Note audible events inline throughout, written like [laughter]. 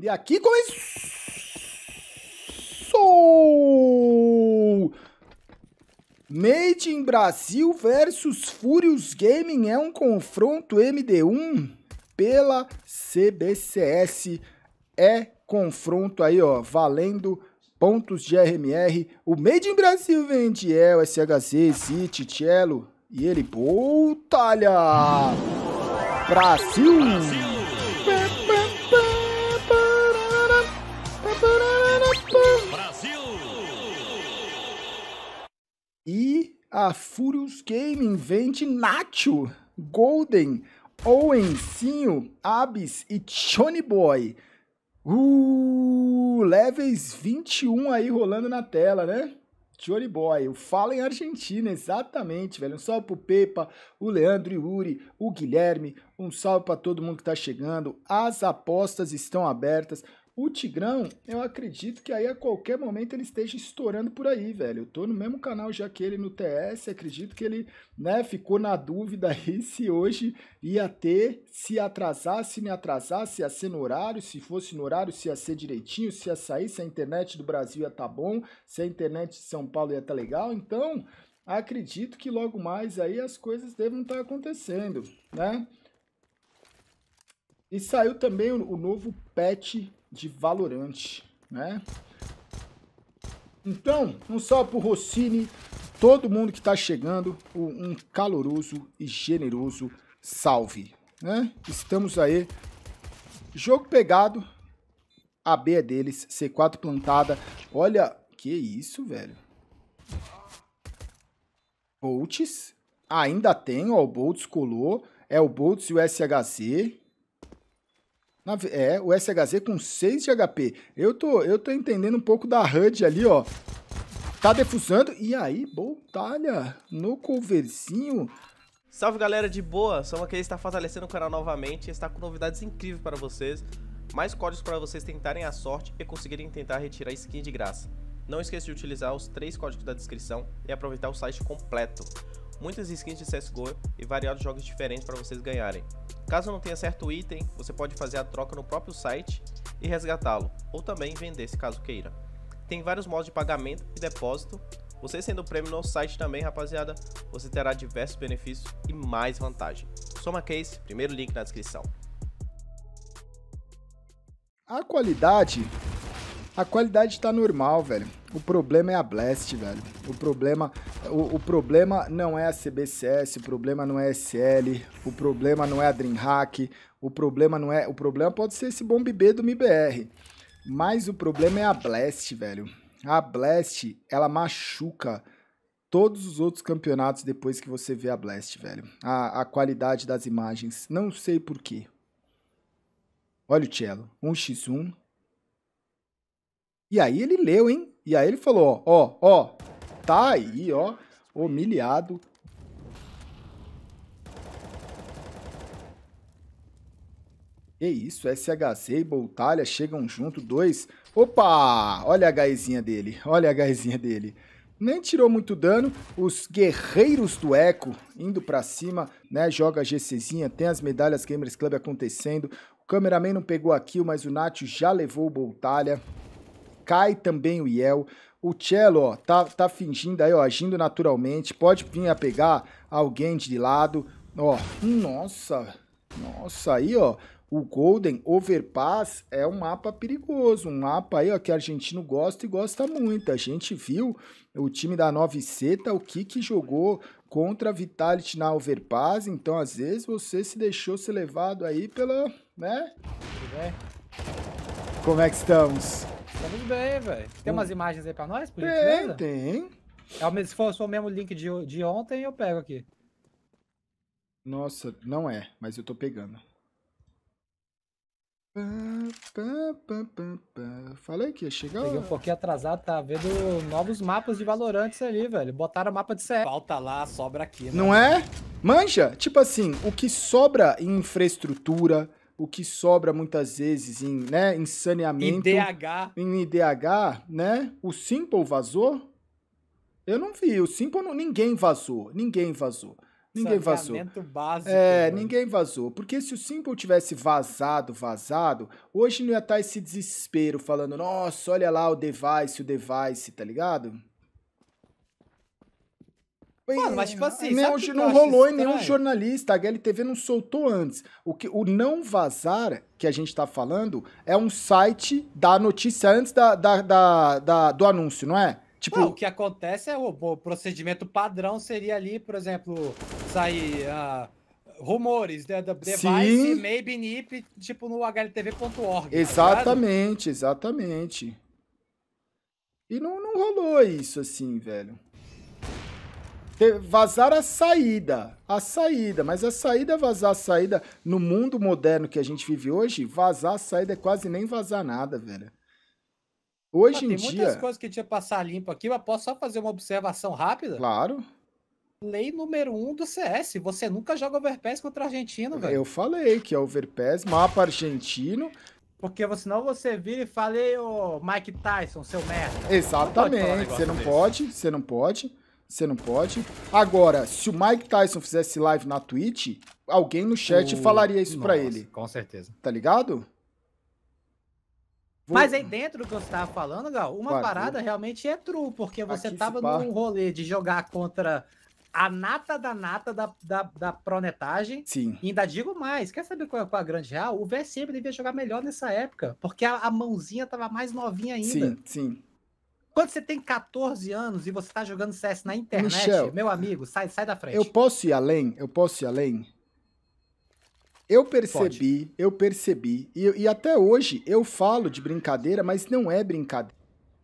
E aqui começou! Made in Brasil versus Furious Gaming é um confronto MD1 pela CBCS. É confronto aí, ó, valendo pontos de RMR. O Made in Brasil vem de El, SHZ, City, Cielo e ele, Boltalha! Brasil! Brasil! a Furious Gaming vende Nacho, Golden, Owencinho, Abis e Johnny Boy. Uh, levels 21 aí rolando na tela, né? Johnny Boy, o Fala em Argentina, exatamente, velho. Um salve pro Pepa, o Leandro e Uri, o Guilherme. Um salve para todo mundo que tá chegando. As apostas estão abertas. O Tigrão, eu acredito que aí a qualquer momento ele esteja estourando por aí, velho. Eu tô no mesmo canal já que ele no TS, acredito que ele, né, ficou na dúvida [laughs] aí se hoje ia ter, se atrasar, se me atrasar, se ia ser no horário, se fosse no horário, se ia ser direitinho, se ia sair, se a internet do Brasil ia tá bom, se a internet de São Paulo ia tá legal. Então, acredito que logo mais aí as coisas devam estar tá acontecendo, né? E saiu também o, o novo patch de Valorante, né? Então, um salve pro Rossini, todo mundo que está chegando, um caloroso e generoso salve, né? Estamos aí, jogo pegado, a B é deles, C4 plantada, olha, que isso, velho. Bolts, ainda tem, ó, o Bolts colou, é o Bolts e o SHZ, é, o SHZ com 6 de HP. Eu tô, eu tô entendendo um pouco da HUD ali, ó. Tá defusando. E aí, Boltalha no coverzinho. Salve, galera de boa. Sou aqui está fortalecendo o canal novamente e está com novidades incríveis para vocês. Mais códigos para vocês tentarem a sorte e conseguirem tentar retirar skin de graça. Não esqueça de utilizar os três códigos da descrição e aproveitar o site completo. Muitas skins de CSGO e variados jogos diferentes para vocês ganharem. Caso não tenha certo item, você pode fazer a troca no próprio site e resgatá-lo, ou também vender se caso queira. Tem vários modos de pagamento e depósito. Você sendo prêmio no site também, rapaziada, você terá diversos benefícios e mais vantagem. Soma Case, primeiro link na descrição. A qualidade, a qualidade está normal, velho. O problema é a Blast, velho. O problema, o, o, problema não é a CBCS, o problema não é a SL, o problema não é a DreamHack, o problema não é... O problema pode ser esse bomb B do MBR. Mas o problema é a Blast, velho. A Blast, ela machuca todos os outros campeonatos depois que você vê a Blast, velho. A, a qualidade das imagens. Não sei porquê. Olha o Cello. 1x1. E aí ele leu, hein? E aí ele falou, ó, ó, ó, tá aí, ó, humilhado. É isso, SHC e Boltalha chegam junto, dois. Opa! Olha a gaizinha dele, olha a gaizinha dele. Nem tirou muito dano, os guerreiros do Eco indo para cima, né? Joga GCzinha, tem as medalhas Gamers Club acontecendo. O cameraman não pegou aqui, mas o Nacho já levou o Boltalha cai também o Yel. O Cello, ó, tá, tá fingindo aí, ó, agindo naturalmente. Pode vir a pegar alguém de lado. Ó, nossa, nossa, aí, ó. O Golden Overpass é um mapa perigoso, um mapa aí ó, que o argentino gosta e gosta muito. A gente viu o time da 9C, o que que jogou contra a Vitality na Overpass, então às vezes você se deixou ser levado aí pela, né? Como é que estamos? Estamos bem, velho. Tem umas hum. imagens aí pra nós, por Tem, tem. É se for, o mesmo link de, de ontem, eu pego aqui. Nossa, não é, mas eu tô pegando. Falei que ia chegar. Peguei um pouquinho atrasado, tá vendo novos mapas de Valorantes ali, velho. Botaram mapa de CE. Falta lá, sobra aqui. Né? Não é? Manja, tipo assim, o que sobra em infraestrutura, o que sobra muitas vezes em, né, em saneamento. IDH. Em IDH, né? O Simple vazou? Eu não vi. O Simple, não, ninguém vazou. Ninguém vazou. Ninguém vazou. Básico, é, mano. Né? ninguém vazou. Porque se o Simple tivesse vazado, vazado, hoje não ia estar esse desespero falando, nossa, olha lá o device, o device, tá ligado? Mano, mas tipo assim, é não rolou em nenhum jornalista. A HLTV não soltou antes. O, que, o não vazar que a gente tá falando é um site da notícia antes da, da, da, da do anúncio, não é? Tipo... Não, o que acontece é o, o, procedimento padrão seria ali, por exemplo, sair uh, rumores, né, the device, Sim. maybe nip, tipo no hltv.org. Tá exatamente, tá exatamente. E não, não rolou isso assim, velho vazar a saída, a saída, mas a saída é vazar a saída no mundo moderno que a gente vive hoje, vazar a saída é quase nem vazar nada, velho. Hoje Pô, ah, em tem dia. Tem muitas coisas que a gente ia passar limpo aqui, mas posso só fazer uma observação rápida? Claro. Lei número 1 um do CS. Você nunca joga overpass contra argentino, velho. Eu falei que é overpass, mapa argentino. Porque senão você vira e fala, ô Mike Tyson, seu merda. Exatamente. Não você não desse. pode, você não pode. Você não pode. Agora, se o Mike Tyson fizesse live na Twitch, alguém no chat uh, falaria isso para ele. Com certeza. Tá ligado? Vou... Mas aí dentro do que você estava falando, Gal, uma parada realmente é true, porque você estava par... num rolê de jogar contra a nata da nata da, da, da pronetagem. Sim. E ainda digo mais, quer saber qual é, qual é a grande real? O VSM devia jogar melhor nessa época, porque a, a mãozinha tava mais novinha ainda. Sim, sim. Quando você tem 14 anos e você está jogando CS na internet, Michel, meu amigo, sai, sai da frente. Eu posso ir além? Eu posso ir além? Eu percebi, Pode. eu percebi, e, e, até hoje eu falo de brincadeira, mas não é brincadeira.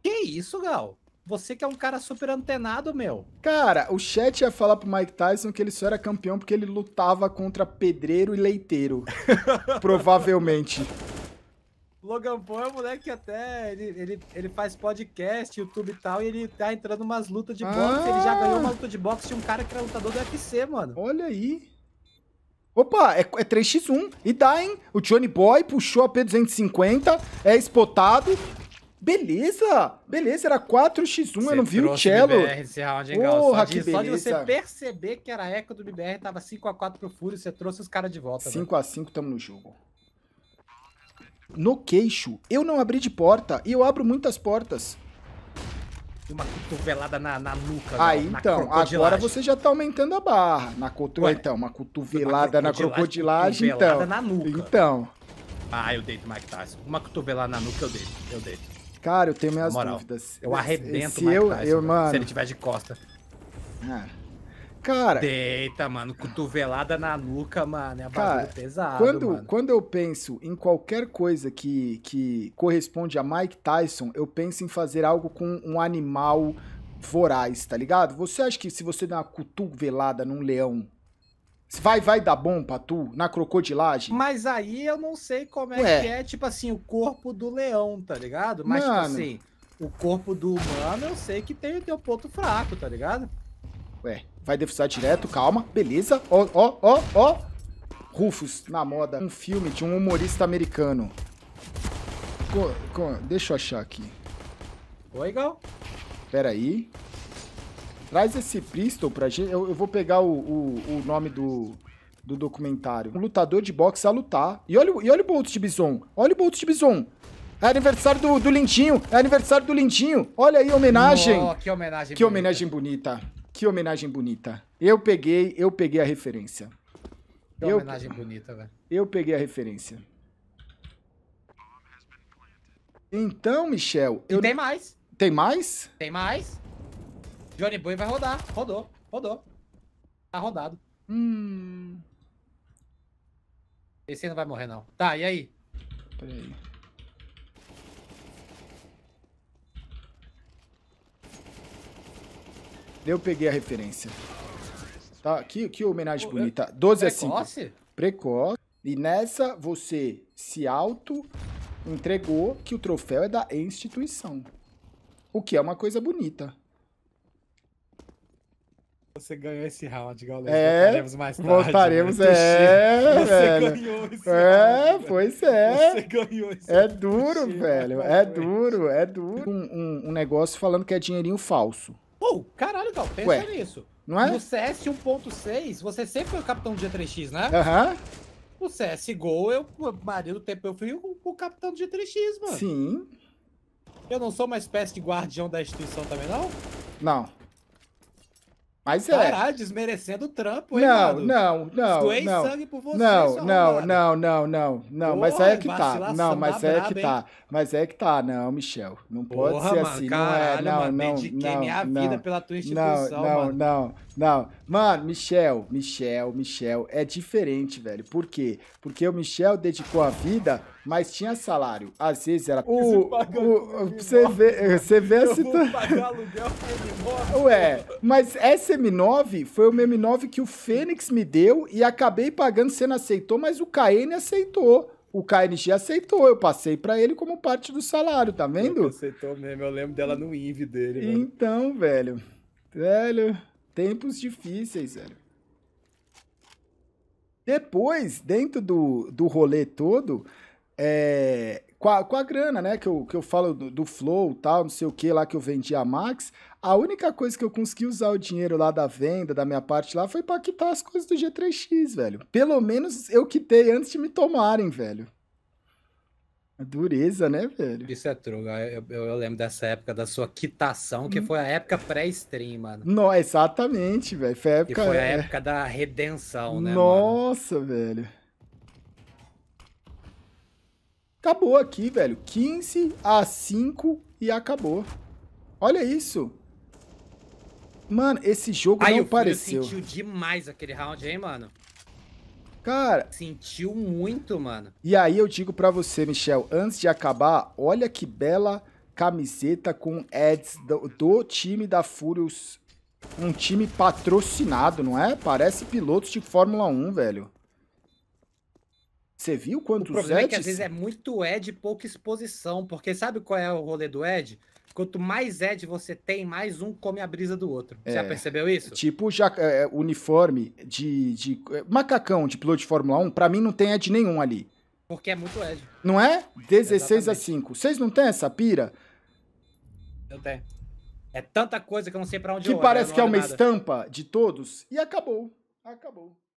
Que isso, Gal? Você que é um cara super antenado, meu. Cara, o chat ia falar pro Mike Tyson que ele só era campeão porque ele lutava contra pedreiro e leiteiro. [laughs] provavelmente. Logan Paul é um moleque que até ele, ele, ele faz podcast, YouTube e tal, e ele tá entrando umas lutas de ah. boxe. Ele já ah! ganhou uma luta de boxe de um cara que era lutador do UFC, mano. Olha aí. Opa, é, é 3x1 e dá, hein? O Johnny Boy puxou a P250, é spotado. Beleza, beleza, era 4x1, você eu não vi o cello. BBR esse round, hein, Porra, só, de, só de você perceber que era eco do BBR, tava 5x4 pro Fúrio, você trouxe os caras de volta. 5x5, tamo no jogo no queixo. Eu não abri de porta e eu abro muitas portas. Uma cotovelada na, na nuca. Ah, então, na agora você já tá aumentando a barra. Na cotu... Ué, então, uma cotovelada na crocodilagem, então. na nuca. Então. Ah, eu deito, Mike Tyson. Uma cotovelada na nuca, eu deito, eu deito. Cara, eu tenho minhas moral, dúvidas. Eu arrebento esse Mike eu, Tyson, eu, mano... se ele tiver de costa. Ah. Cara. Deita, mano, cotovelada na nuca, mano. É cara, pesado. Quando, mano. quando eu penso em qualquer coisa que, que corresponde a Mike Tyson, eu penso em fazer algo com um animal voraz, tá ligado? Você acha que se você der uma cotovelada num leão, Vai, vai dar bom pra tu na crocodilagem? Mas aí eu não sei como é Ué. que é, tipo assim, o corpo do leão, tá ligado? Mas, tipo Mano. tipo assim, o corpo do humano eu sei que tem o teu ponto fraco, tá ligado? Ué. Vai defusar direto, calma. Beleza. Ó, ó, ó, ó. Rufus, na moda. Um filme de um humorista americano. Co co deixa eu achar aqui. Oi, Gal. Pera aí. Traz esse pistol pra gente. Eu, eu vou pegar o, o, o nome do, do documentário. Um lutador de boxe a lutar. E olha, e olha o Boltz de Bison. Olha o Boltz de Bison. É aniversário do, do Lindinho. É aniversário do Lindinho. Olha aí a homenagem. Oh, que homenagem Que bonita. homenagem bonita. Que homenagem bonita. Eu peguei, eu peguei a referência. Que eu, homenagem bonita, velho. Eu peguei a referência. Então, Michel, eu... E tem mais. Tem mais? Tem mais. Johnny Boy vai rodar. Rodou, rodou. Tá rodado. Hum. Esse aí não vai morrer, não. Tá, e aí? Peraí. Eu peguei a referência. Tá, que, que homenagem Pô, é bonita. 12 precoce? a 5. Precoce? E nessa você se auto entregou que o troféu é da instituição. O que é uma coisa bonita. Você ganhou esse round, galera. É, voltaremos mais tarde. Voltaremos, é. é você velho. ganhou esse É, round, pois é. Você ganhou esse É duro, velho. É duro, é duro. Um, um, um negócio falando que é dinheirinho falso. Pô, caralho, Gal, pensa Ué, nisso. Não é? No CS 1.6, você sempre foi o capitão do G3X, né? Aham. Uhum. O CSGO, eu, marido do tempo, eu fui o, o capitão do G3X, mano. Sim. Eu não sou uma espécie de guardião da instituição também, não? Não. Mas é. Parar desmerecendo o trampo, hein, Não, mano? não, não. Doei não, sangue por você, Não, não, não, não, não, não. Porra, mas é que tá. Não, mas é que tá. Mas é que tá, não, Michel. Não pode ser mano, assim. Caralho, não é, não, mano, não. Dediquei não, minha não, vida pela tua instituição, não, não, mano. Não, não, Mano, Michel, Michel, Michel, é diferente, velho. Por quê? Porque o Michel dedicou a vida mas tinha salário. Às vezes era. O, o, você vê, você vê a situação. Ué, mas essa M9 foi uma M9 que o Fênix me deu e acabei pagando. Você não aceitou, mas o KN aceitou o KNG aceitou, eu passei para ele como parte do salário, tá vendo? aceitou mesmo, eu lembro dela no INV dele. Mano. Então, velho, velho, tempos difíceis, velho. Depois, dentro do, do rolê todo, é, com, a, com a grana, né? Que eu, que eu falo do, do Flow tal, não sei o que lá que eu vendi a Max. A única coisa que eu consegui usar o dinheiro lá da venda, da minha parte lá, foi pra quitar as coisas do G3X, velho. Pelo menos eu quitei antes de me tomarem, velho. A é dureza, né, velho? Isso é true. Eu, eu, lembro dessa época da sua quitação, que hum. foi a época pré-stream, mano. Não, exatamente, velho. Foi a época. E foi a é. época da redenção, né? Nossa, mano? velho. Acabou aqui, velho. 15 a 5 e acabou. Olha isso. Mano, esse jogo Ai, não pareceu. sentiu demais aquele round, hein, mano? Cara... Sentiu muito, mano. E aí eu digo pra você, Michel, antes de acabar, olha que bela camiseta com ads do, do time da Furious. Um time patrocinado, não é? Parece pilotos de Fórmula 1, velho. Você viu quantos O problema edges? é que às vezes é muito Ed é e pouca exposição, porque sabe qual é o rolê do Ed? Quanto mais Ed você tem, mais um come a brisa do outro. É, já percebeu isso? Tipo já, é, é uniforme de, de é, macacão de piloto de Fórmula 1, para mim não tem Ed nenhum ali. Porque é muito Ed. Não é? 16 Exatamente. a 5. Vocês não têm essa pira? Eu tenho. É tanta coisa que eu não sei para onde que eu Que parece que é uma nada. estampa de todos e acabou. Acabou.